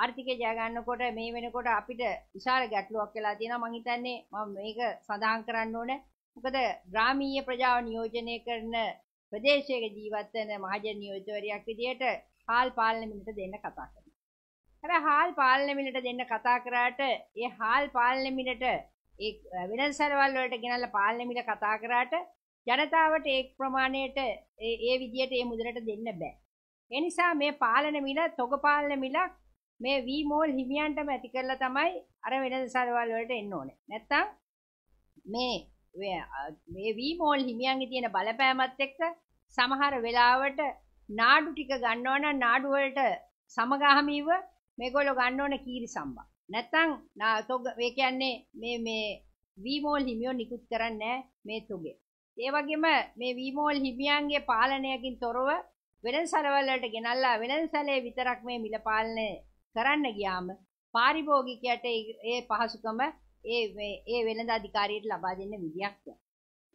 ආර්ථිකය ජයගන්නකොට මේ වෙනකොට අපිට විශාල ගැටලුවක් වෙලා තියෙනවා මං හිතන්නේ මම මේක සඳහන් කරන්න ඕනේ මොකද ග්‍රාමීය ප්‍රජාව නියෝජනය කරන ප්‍රදේශයක ජීවත් වෙන මහජන නියෝජකවරයෙක් විදියට හාල් පාලන මිලට දෙන්න කතා කරනවා. හැබැයි හාල් පාලන මිලට දෙන්න කතා කරාට ඒ හාල් පාලන මිලට ඒ වෙනසරවල් වලට ගෙනල්ලා පාලන මිල කතා කරාට ජනතාවට ඒ ප්‍රමාණයට ඒ විදියට ඒ මුදලට දෙන්න බෑ. ඒ නිසා මේ පාලන මිල තොග පාලන මිලක් මේ වී මෝල් හිමියන්ටම ඇති කරලා තමයි අර වෙන සරවල් වලට එන්න ඕනේ. නැත්තම් මේ මේ වී මෝල් හිමියන්ගේ තියෙන බලපෑමත් එක්ක සමහර වෙලාවට නාඩු ටික ගන්නවනම් නාඩු වලට සමගාමීව මේගොල්ලෝ ගන්න ඕන කීරි සම්බා. නැත්තම් තොග ඒ කියන්නේ මේ මේ වී මෝල් හිමියෝ නිකුත් කරන්නේ මේ තොගේ. ඒ වගේම මේ වී මෝල් හිමියන්ගේ පාලනයකින් තොරව වෙළඳ සැලවලට ගෙනල්ලා වෙළඳ සැලේ විතරක් මේ මිල පාලනය කරන්න ගියාම පාරිභෝගිකයට ඒ පහසුකම ඒ ඒ වෙළඳ අධිකාරියට ලබා දෙන්න විදියක් නැහැ.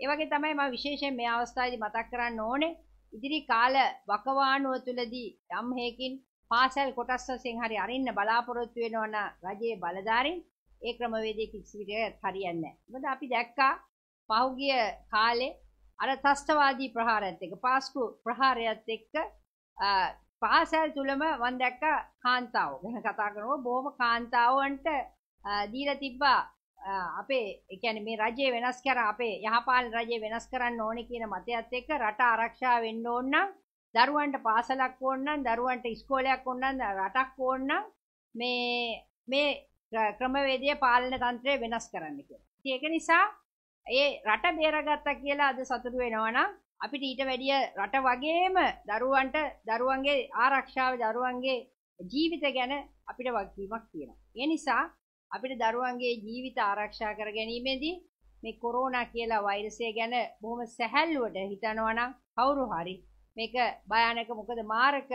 ඒ වගේ තමයි මම විශේෂයෙන් මේ අවස්ථාවේදී මතක් කරන්න ඕනේ ඉදිරි කාල වකවානුව තුලදී යම් හේකින් පාසල් කොටස් වශයෙන් හරි අරින්න බලාපොරොත්තු වෙනවන රජයේ බලධාරීන් ඒ ක්‍රමවේදයේ කිසි විදිහකට හරියන්නේ නැහැ. මොකද අපි දැක්කා පහුගිය කාලේ අර තස්තවාදී ප්‍රහාරයත් එක්ක පාස්කු ප්‍රහාරයත් එක්ක පාසල් තුළම වන් දැක්ක කාන්තාව ගැන කතා කරනවා බොහොම කාන්තාවන්ට දීලා තිබ්බා අපේ එකැන මේ රජය වෙනස් කර අපේ යහපාල රජය වෙනස් කරන්න ඕන කියන මතයත් එක්ක රට ආරක්ෂා වෙන්න ඕන්නම් දරුවන්ට පාසලක් ඕන්නන් දරුවන්ට ඉස්කෝලයක් ඕන්නන් රටක් ඕන්නම් මේ මේ ක්‍රමවේදය පාලන තන්ත්‍රය වෙනස් කරන්න කියලා. ඒක නිසා ඒ රට බේරගත්ත කියලා අද සතුටු වෙනවනම් අපිට ඊට වැඩිය රට වගේම දරුවන්ට දරුවන්ගේ ආරක්ෂාව දරුවන්ගේ ජීවිත ගැන අපිට වගකීමක් තියෙනවා. ඒ නිසා අපිට දරුවන්ගේ ජීවිත ආරක්ෂා කර ගැනීමේදී මේ කොරෝනා කියලා වෛරසය ගැන බොහොම සැහැල්ලුවට හිතනවා නම් කවුරු හරි මේක භයානක මොකද මාරක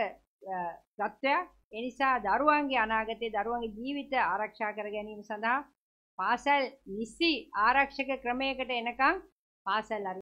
තත්ත්වයක්. ඒ නිසා දරුවන්ගේ අනාගතයේ දරුවන්ගේ ජීවිත ආරක්ෂා කර ගැනීම සඳහා පාසල් නිසි ආරක්ෂක ක්‍රමයකට එනකං පාසල් අර